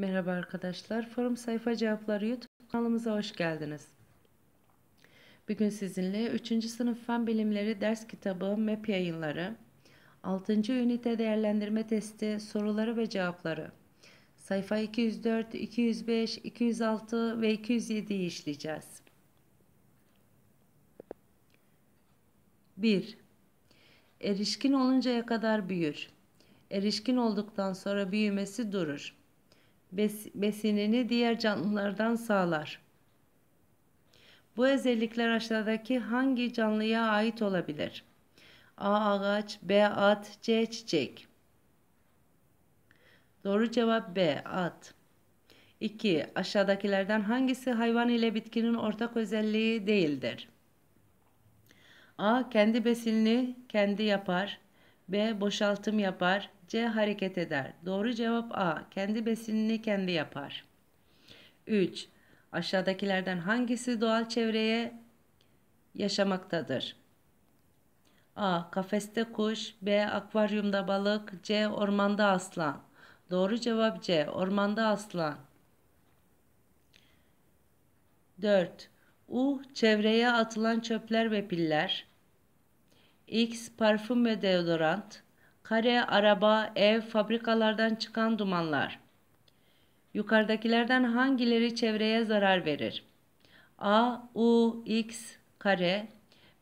Merhaba arkadaşlar, Forum Sayfa Cevapları YouTube kanalımıza hoş geldiniz. Bugün sizinle 3. sınıf fen bilimleri ders kitabı MEP yayınları, 6. ünite değerlendirme testi soruları ve cevapları, sayfa 204, 205, 206 ve 207'yi işleyeceğiz. 1. Erişkin oluncaya kadar büyür. Erişkin olduktan sonra büyümesi durur bes besinini diğer canlılardan sağlar. Bu özellikler aşağıdaki hangi canlıya ait olabilir? A. Ağaç B. At C. Çiçek Doğru cevap B. At 2. Aşağıdakilerden hangisi hayvan ile bitkinin ortak özelliği değildir? A. Kendi besinini kendi yapar. B. Boşaltım yapar. C. Hareket eder. Doğru cevap A. Kendi besinini kendi yapar. 3. Aşağıdakilerden hangisi doğal çevreye yaşamaktadır? A. Kafeste kuş. B. Akvaryumda balık. C. Ormanda aslan. Doğru cevap C. Ormanda aslan. 4. U. Çevreye atılan çöpler ve piller. X. Parfüm ve deodorant kare, araba, ev, fabrikalardan çıkan dumanlar. Yukarıdakilerden hangileri çevreye zarar verir? A, U, X kare,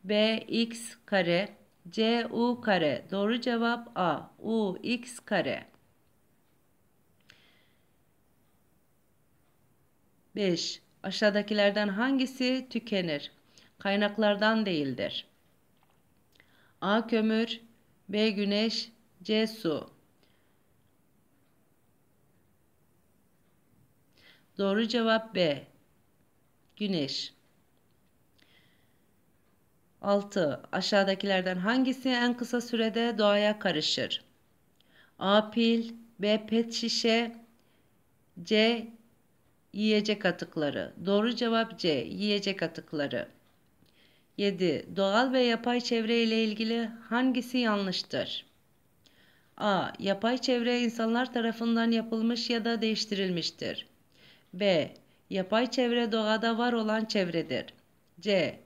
B, X kare, C, U kare. Doğru cevap A, U, X kare. 5. Aşağıdakilerden hangisi tükenir? Kaynaklardan değildir. A kömür, B güneş, Cesu. Doğru cevap B. Güneş. 6. Aşağıdakilerden hangisi en kısa sürede doğaya karışır? A. Pil B. Pet şişe C. Yiyecek atıkları. Doğru cevap C. Yiyecek atıkları. 7. Doğal ve yapay çevre ile ilgili hangisi yanlıştır? A. Yapay çevre insanlar tarafından yapılmış ya da değiştirilmiştir. B. Yapay çevre doğada var olan çevredir. C.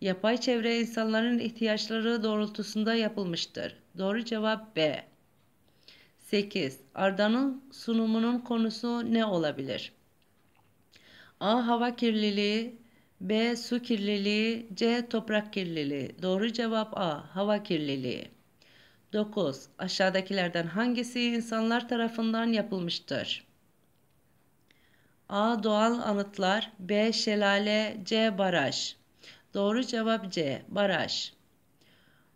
Yapay çevre insanların ihtiyaçları doğrultusunda yapılmıştır. Doğru cevap B. 8. Arda'nın sunumunun konusu ne olabilir? A. Hava kirliliği B. Su kirliliği C. Toprak kirliliği Doğru cevap A. Hava kirliliği 9. Aşağıdakilerden hangisi insanlar tarafından yapılmıştır? A. Doğal anıtlar B. Şelale C. Baraj Doğru cevap C. Baraj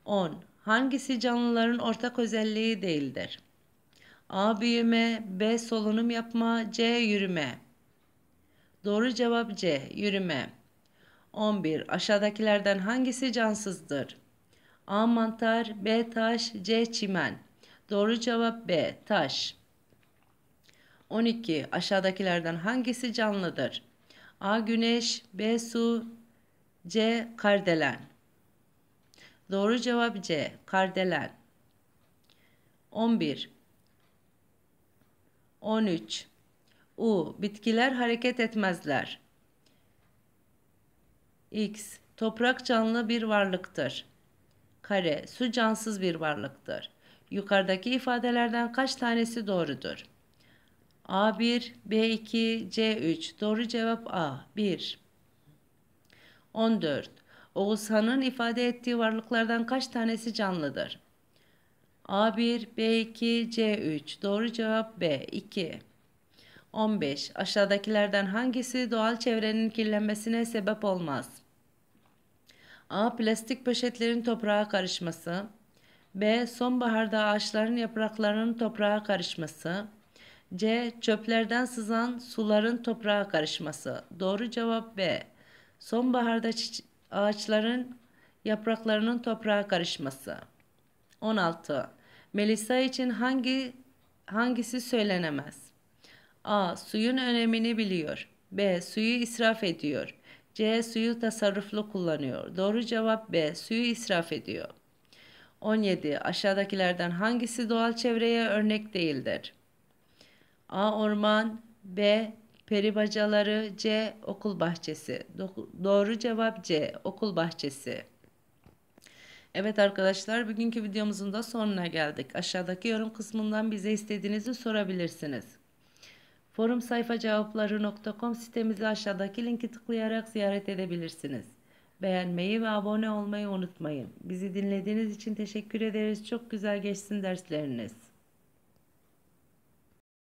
10. Hangisi canlıların ortak özelliği değildir? A. Büyüme B. Solunum yapma C. Yürüme Doğru cevap C. Yürüme 11. Aşağıdakilerden hangisi cansızdır? A. Mantar B. Taş C. Çimen Doğru cevap B. Taş 12. Aşağıdakilerden hangisi canlıdır? A. Güneş B. Su C. Kardelen Doğru cevap C. Kardelen 11 13 U. Bitkiler hareket etmezler. X. Toprak canlı bir varlıktır kare, su cansız bir varlıktır. Yukarıdaki ifadelerden kaç tanesi doğrudur? A1, B2, C3. Doğru cevap A. 1. 14. Oğuzhan'ın ifade ettiği varlıklardan kaç tanesi canlıdır? A1, B2, C3. Doğru cevap B. 2. 15. Aşağıdakilerden hangisi doğal çevrenin kirlenmesine sebep olmaz? A. Plastik poşetlerin toprağa karışması. B. Sonbaharda ağaçların yapraklarının toprağa karışması. C. Çöplerden sızan suların toprağa karışması. Doğru cevap B. Sonbaharda ağaçların yapraklarının toprağa karışması. 16. Melisa için hangi hangisi söylenemez? A. Suyun önemini biliyor. B. Suyu israf ediyor. C. Suyu tasarruflu kullanıyor. Doğru cevap B. Suyu israf ediyor. 17. Aşağıdakilerden hangisi doğal çevreye örnek değildir? A. Orman B. Peri bacaları C. Okul bahçesi. Do doğru cevap C. Okul bahçesi. Evet arkadaşlar bugünkü videomuzun da sonuna geldik. Aşağıdaki yorum kısmından bize istediğinizi sorabilirsiniz forumsayfacevaplaru.com sitemizi aşağıdaki linki tıklayarak ziyaret edebilirsiniz. Beğenmeyi ve abone olmayı unutmayın. Bizi dinlediğiniz için teşekkür ederiz. Çok güzel geçsin dersleriniz.